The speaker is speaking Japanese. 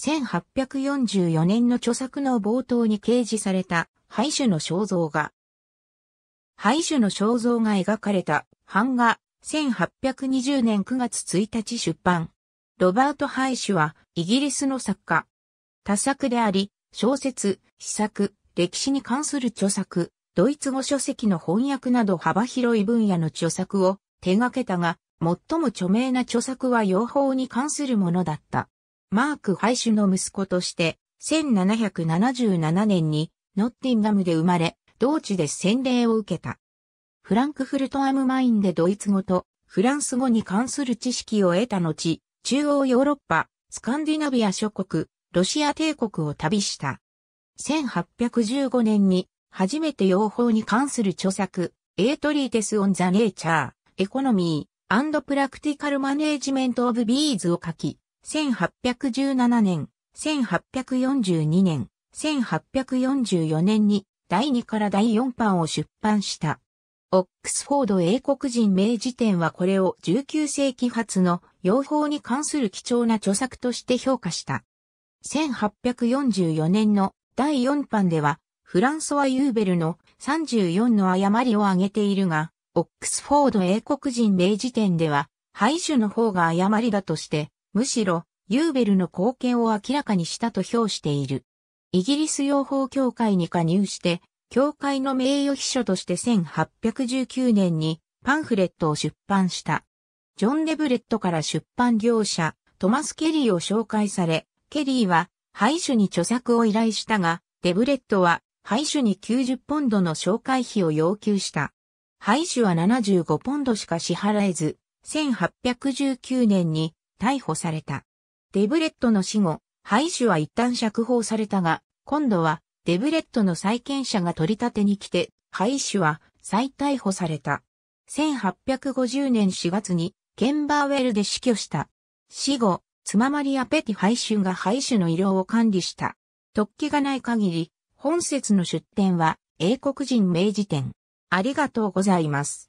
1844年の著作の冒頭に掲示された、廃主の肖像画。廃主の肖像が描かれた版画、1820年9月1日出版。ロバート・廃主はイギリスの作家。多作であり、小説、詩作、歴史に関する著作、ドイツ語書籍の翻訳など幅広い分野の著作を手掛けたが、最も著名な著作は養蜂に関するものだった。マーク・ハイシュの息子として、1777年にノッティンガムで生まれ、同地で洗礼を受けた。フランクフルトアムマインでドイツ語とフランス語に関する知識を得た後、中央ヨーロッパ、スカンディナビア諸国、ロシア帝国を旅した。1815年に初めて養蜂に関する著作、エートリーテス・オン・ザ・ネイチャー、エコノミー、アンド・プラクティカル・マネージメント・オブ・ビーズを書き、1817年、1842年、1844年に第2から第4版を出版した。オックスフォード英国人名辞典はこれを19世紀初の用法に関する貴重な著作として評価した。1844年の第4版では、フランソワ・ユーベルの34の誤りを挙げているが、オックスフォード英国人名辞典では、廃種の方が誤りだとして、むしろ、ユーベルの貢献を明らかにしたと評している。イギリス養蜂協会に加入して、協会の名誉秘書として1819年にパンフレットを出版した。ジョン・デブレットから出版業者、トマス・ケリーを紹介され、ケリーは、廃酒に著作を依頼したが、デブレットは、廃酒に90ポンドの紹介費を要求した。廃酒は75ポンドしか支払えず、1819年に逮捕された。デブレットの死後、ハイシュは一旦釈放されたが、今度はデブレットの債権者が取り立てに来て、ハイシュは再逮捕された。1850年4月にケンバーウェルで死去した。死後、妻マリア・ペティ・ハイシュがハイシュの医療を管理した。突起がない限り、本節の出典は英国人明治店。ありがとうございます。